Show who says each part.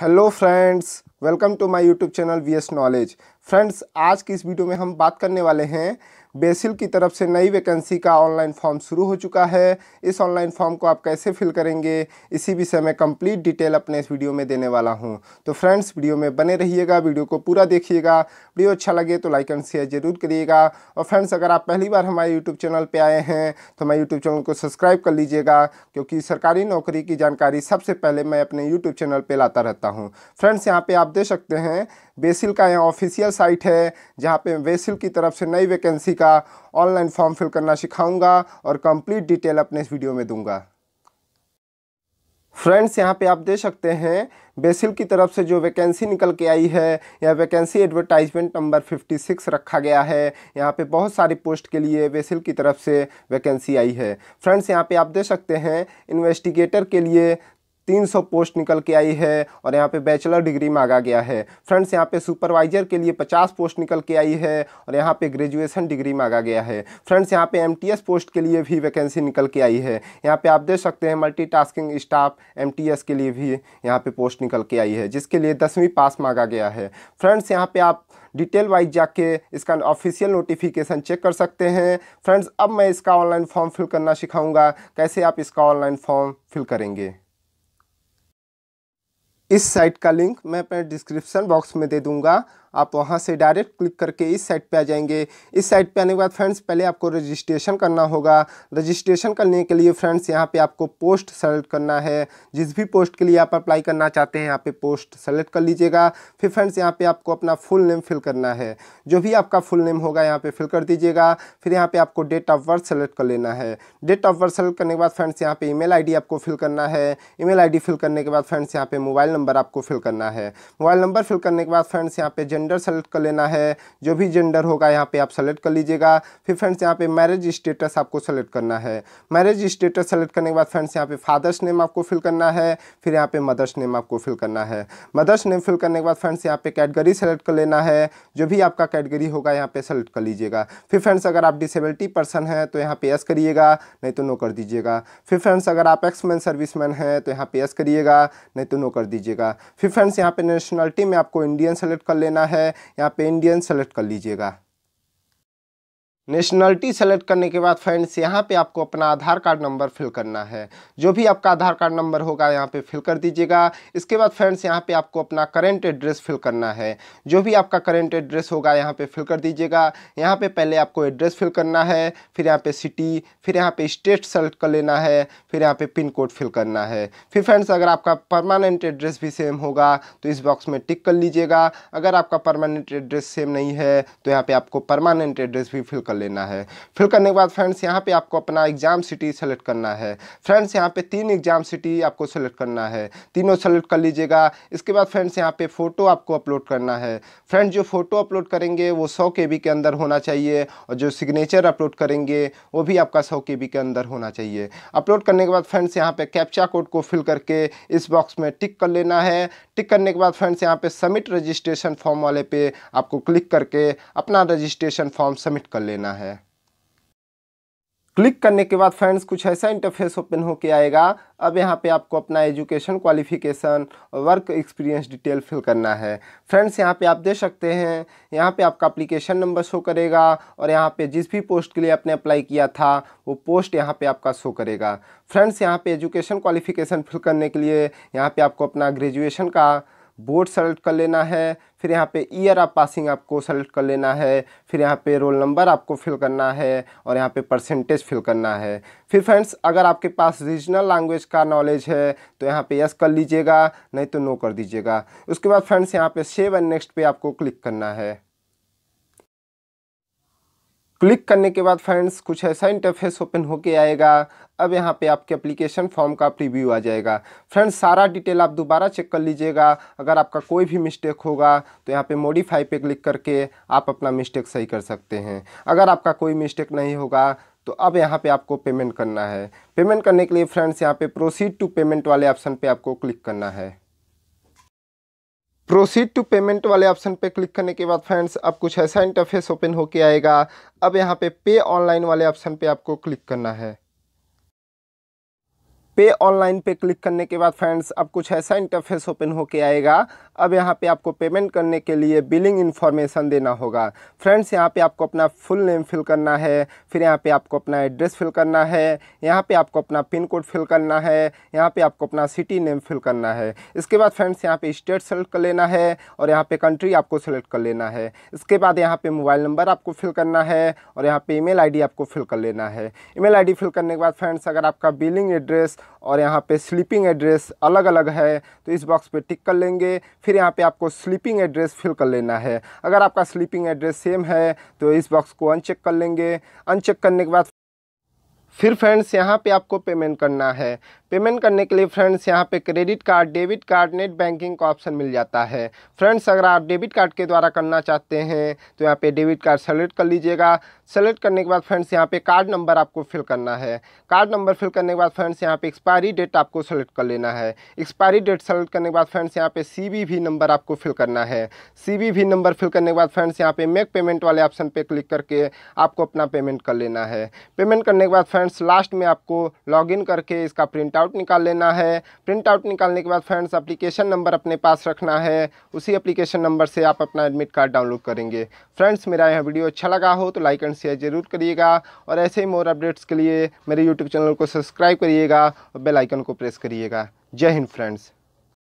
Speaker 1: hello friends welcome to my YouTube channel V S knowledge friends आज की इस video में हम बात करने वाले हैं बेसिल की तरफ से नई वैकेंसी का ऑनलाइन फॉर्म शुरू हो चुका है इस ऑनलाइन फॉर्म को आप कैसे फिल करेंगे इसी विषय में कंप्लीट डिटेल अपने इस वीडियो में देने वाला हूँ तो फ्रेंड्स वीडियो में बने रहिएगा वीडियो को पूरा देखिएगा वीडियो अच्छा लगे तो लाइक एंड शेयर जरूर करिएगा और फ्रेंड्स अगर आप पहली बार हमारे यूट्यूब चैनल पर आए हैं तो हमारे यूट्यूब चैनल को सब्सक्राइब कर लीजिएगा क्योंकि सरकारी नौकरी की जानकारी सबसे पहले मैं अपने यूट्यूब चैनल पर लाता रहता हूँ फ्रेंड्स यहाँ पर आप देख सकते हैं बेसिल का यहाँ ऑफिशियल साइट है जहाँ पर बेसिल की तरफ से नई वैकेंसी का का ऑनलाइन फॉर्म फिल करना सिखाऊंगा और कंप्लीट डिटेल अपने इस वीडियो में दूंगा फ्रेंड्स यहाँ पे आप देख सकते हैं बेसिल की तरफ से जो वैकेंसी निकल के आई है यह वैकेंसी एडवर्टाइजमेंट नंबर 56 रखा गया है यहाँ पे बहुत सारी पोस्ट के लिए बेसिल की तरफ से वैकेंसी आई है फ्रेंड्स यहाँ पे आप देख सकते हैं इन्वेस्टिगेटर के लिए 300 पोस्ट निकल के आई है और यहाँ पे बैचलर डिग्री मांगा गया है फ्रेंड्स यहाँ पे सुपरवाइजर के लिए 50 पोस्ट निकल के आई है और यहाँ पे ग्रेजुएशन डिग्री मांगा गया है फ्रेंड्स यहाँ पे एमटीएस पोस्ट के लिए भी वैकेंसी निकल के आई है यहाँ पे आप देख सकते हैं मल्टीटास्किंग स्टाफ एमटीएस के लिए भी यहाँ पर पोस्ट निकल के आई है जिसके लिए दसवीं पास मांगा गया है फ्रेंड्स यहाँ पर आप डिटेल वाइज जाके इसका ऑफिशियल नोटिफिकेशन चेक कर सकते हैं फ्रेंड्स अब मैं इसका ऑनलाइन फॉर्म फिल करना सिखाऊंगा कैसे आप इसका ऑनलाइन फॉर्म फिल करेंगे इस साइट का लिंक मैं अपने डिस्क्रिप्शन बॉक्स में दे दूंगा आप वहाँ से डायरेक्ट क्लिक करके इस साइट पर आ जाएंगे इस साइट पर आने के बाद फ्रेंड्स पहले आपको रजिस्ट्रेशन करना होगा रजिस्ट्रेशन करने के लिए फ्रेंड्स यहाँ पर आपको पोस्ट सेलेक्ट करना है जिस भी पोस्ट के लिए आप अप्लाई करना चाहते हैं यहाँ पर पोस्ट सेलेक्ट कर लीजिएगा फिर फ्रेंड्स यहाँ पर आपको अपना फुल नेम फिल करना है जो भी आपका फुल नेम होगा यहाँ पर फिल कर दीजिएगा फिर यहाँ पर आपको डेट ऑफ बर्थ सेलेक्ट कर लेना है डेट ऑफ बर्थ सेलेक्ट करने के बाद फ्रेंड्स यहाँ पर ई मेल आपको फिल करना है ई मेल फिल करने के बाद फ्रेंड्स यहाँ पे मोबाइल नंबर आपको फिल करना है मोबाइल नंबर फिल करने के बाद फ्रेंड्स यहाँ पे जेंडर सेलेक्ट कर लेना है जो भी जेंडर होगा यहाँ पे आप सेलेक्ट कर लीजिएगा फिर फ्रेंड्स यहाँ पे मैरिज स्टेटस आपको सेलेक्ट करना है मैरिज स्टेटस सेलेक्ट करने के बाद फ्रेंड्स यहाँ पे फादर्स नेम आपको फिल करना है फिर यहाँ पे मदर्स नेम आपको फिल करना है मदर्स नेम फिल करने के बाद फ्रेंड्स यहाँ पे कैटेगरी सेलेक्ट कर लेना है जो भी आपका कैटेगरी होगा यहाँ पे सेलेक्ट कर लीजिएगा फिर फ्रेंड्स अगर आप डिसेबिलिटी पर्सन है तो यहाँ पे यस करिएगा नहीं तो नो कर दीजिएगा फिर फ्रेंड्स अगर आप एक्समैन मैन है तो यहाँ पे यस करिएगा नहीं तो नो कर दीजिएगा फिर फ्रेंड्स यहाँ पे नेशनलिटी में आपको इंडियन सेलेक्ट कर लेना है है यहाँ पे इंडियन सेलेक्ट कर लीजिएगा नेशनलिटी सेलेक्ट करने के बाद फ्रेंड्स यहाँ पे आपको अपना आधार कार्ड नंबर फिल करना है जो भी आपका आधार कार्ड नंबर होगा यहाँ पे फिल कर दीजिएगा इसके बाद फ्रेंड्स यहाँ पे आपको अपना करेंट एड्रेस फिल करना है जो भी आपका करेंट एड्रेस होगा यहाँ पे फिल कर दीजिएगा यहाँ पे पहले आपको एड्रेस फिल करना है फिर यहाँ पर सिटी फिर यहाँ पर स्टेट सेलेक्ट कर लेना है फिर यहाँ पर पिन कोड फिल करना है फिर फ्रेंड्स अगर आपका परमानेंट एड्रेस भी सेम होगा तो इस बॉक्स में टिक कर लीजिएगा अगर आपका परमानेंट एड्रेस सेम नहीं है तो यहाँ पर आपको परमानेंट एड्रेस भी फिल कर कर लेना है फिल करने के बाद फ्रेंड्स यहाँ पे आपको अपना एग्ज़ाम सिटी सेलेक्ट करना है फ्रेंड्स यहाँ पे तीन एग्ज़ाम सिटी आपको सेलेक्ट करना है तीनों सेलेक्ट कर लीजिएगा इसके बाद फ्रेंड्स यहाँ पे फ़ोटो आपको अपलोड करना है फ्रेंड्स जो फ़ोटो अपलोड करेंगे वो सौ के के अंदर होना चाहिए और जो सिग्नेचर अपलोड करेंगे वो भी आपका सौ के के अंदर होना चाहिए अपलोड करने के बाद फ्रेंड्स यहाँ पे कैप्चा कोड को फिल करके इस बॉक्स में टिक कर लेना है टिक करने के बाद फ्रेंड्स यहाँ पे सबमिट रजिस्ट्रेशन फॉर्म वाले पे आपको क्लिक करके अपना रजिस्ट्रेशन फॉर्म सबमिट कर लेना करना है क्लिक करने के बाद फ्रेंड्स कुछ ऐसा इंटरफेस ओपन होके आएगा अब यहाँ पे आपको अपना एजुकेशन क्वालिफिकेशन और वर्क एक्सपीरियंस डिटेल फिल करना है फ्रेंड्स यहाँ पे आप देख सकते हैं यहाँ पे आपका अप्लीकेशन नंबर शो करेगा और यहाँ पे जिस भी पोस्ट के लिए आपने अप्लाई किया था वो पोस्ट यहाँ पे आपका शो करेगा फ्रेंड्स यहाँ पे एजुकेशन क्वालिफिकेशन फिल करने के लिए यहाँ पर आपको अपना ग्रेजुएशन का बोर्ड सेलेक्ट कर लेना है फिर यहाँ पे ईयर ऑफ पासिंग आपको सेलेक्ट कर लेना है फिर यहाँ पे रोल नंबर आपको फिल करना है और यहाँ पे परसेंटेज फिल करना है फिर फ्रेंड्स अगर आपके पास रीजनल लैंग्वेज का नॉलेज है तो यहाँ पे यस कर लीजिएगा नहीं तो नो कर दीजिएगा उसके बाद फ्रेंड्स यहाँ पे सेव एंड नेक्स्ट पे आपको क्लिक करना है क्लिक करने के बाद फ्रेंड्स कुछ ऐसा इंटरफेस ओपन होके आएगा अब यहाँ पे आपके एप्लीकेशन फॉर्म का प्रीव्यू आ जाएगा फ्रेंड्स सारा डिटेल आप दोबारा चेक कर लीजिएगा अगर आपका कोई भी मिस्टेक होगा तो यहाँ पे मॉडिफाई पे क्लिक करके आप अपना मिस्टेक सही कर सकते हैं अगर आपका कोई मिस्टेक नहीं होगा तो अब यहाँ पे आपको पेमेंट करना है पेमेंट करने के लिए फ्रेंड्स यहाँ पे प्रोसीड टू पेमेंट वाले ऑप्शन पे आपको क्लिक करना है प्रोसीड टू पेमेंट वाले ऑप्शन पे क्लिक करने के बाद फ्रेंड्स अब कुछ ऐसा इंटरफेस ओपन होके आएगा अब यहाँ पे पे ऑनलाइन वाले ऑप्शन पे आपको क्लिक करना है पे ऑनलाइन पे क्लिक करने के बाद फ्रेंड्स अब कुछ ऐसा इंटरफेस ओपन होके आएगा अब यहाँ पे आपको पेमेंट करने के लिए बिलिंग इन्फॉर्मेशन देना होगा फ्रेंड्स यहाँ पे आपको अपना फुल नेम फिल करना है फिर यहाँ पे आपको अपना एड्रेस फिल करना है यहाँ पे आपको अपना पिन कोड फिल करना है यहाँ पे आपको अपना सिटी नेम फिल करना है इसके बाद फ्रेंड्स यहाँ पे स्टेट सेलेक्ट कर लेना है और यहाँ पे कंट्री आपको सेलेक्ट कर लेना है इसके बाद यहाँ पे मोबाइल नंबर आपको फिल करना है और यहाँ पे ईमेल आईडी आपको फिल कर लेना है ईमेल आईडी फिल करने के बाद फ्रेंड्स अगर आपका बिलिंग एड्रेस और यहाँ पे स्लीपिंग एड्रेस अलग अलग है तो इस बॉक्स पे टिक कर लेंगे फिर यहाँ पे आपको स्लीपिंग एड्रेस फिल कर लेना है अगर आपका स्लीपिंग एड्रेस सेम है तो इस बॉक्स को अनचेक कर लेंगे अनचेक करने के बाद फिर फ्रेंड्स यहाँ पे आपको पेमेंट करना है पेमेंट करने के लिए फ्रेंड्स यहाँ पे credit card debit card net banking का ऑप्शन मिल जाता है फ्रेंड्स अगर आप डेबिट कार्ड के द्वारा करना चाहते हैं तो यहाँ पे डेबिट कार्ड सेलेक्ट कर लीजिएगा सेलेक्ट करने के बाद फ्रेंड्स यहाँ पे कार्ड नंबर आपको फिल करना है कार्ड नंबर फिल करने के बाद फ्रेंड्स यहाँ पे एक्सपायरी डेट आपको सेलेक्ट कर लेना है एक्सपायरी डेट सेलेक्ट करने के बाद फ्रेंड्स यहाँ पे सी नंबर आपको फिल करना है सी नंबर फिल करने के बाद फ्रेंड्स यहाँ पे मेक पेमेंट वाले ऑप्शन पर क्लिक करके आपको अपना पेमेंट कर लेना है पेमेंट करने के बाद फ्रेंड्स फ्रेंड्स लास्ट में आपको लॉगिन करके इसका प्रिंट आउट निकाल लेना है प्रिंट आउट निकालने के बाद फ्रेंड्स अप्लीकेशन नंबर अपने पास रखना है उसी अप्लीकेशन नंबर से आप अपना एडमिट कार्ड डाउनलोड करेंगे फ्रेंड्स मेरा यह वीडियो अच्छा लगा हो तो लाइक एंड शेयर जरूर करिएगा और ऐसे ही मोर अपडेट्स के लिए मेरे यूट्यूब चैनल को सब्सक्राइब करिएगा और बेलाइकन को प्रेस करिएगा जय हिंद फ्रेंड्स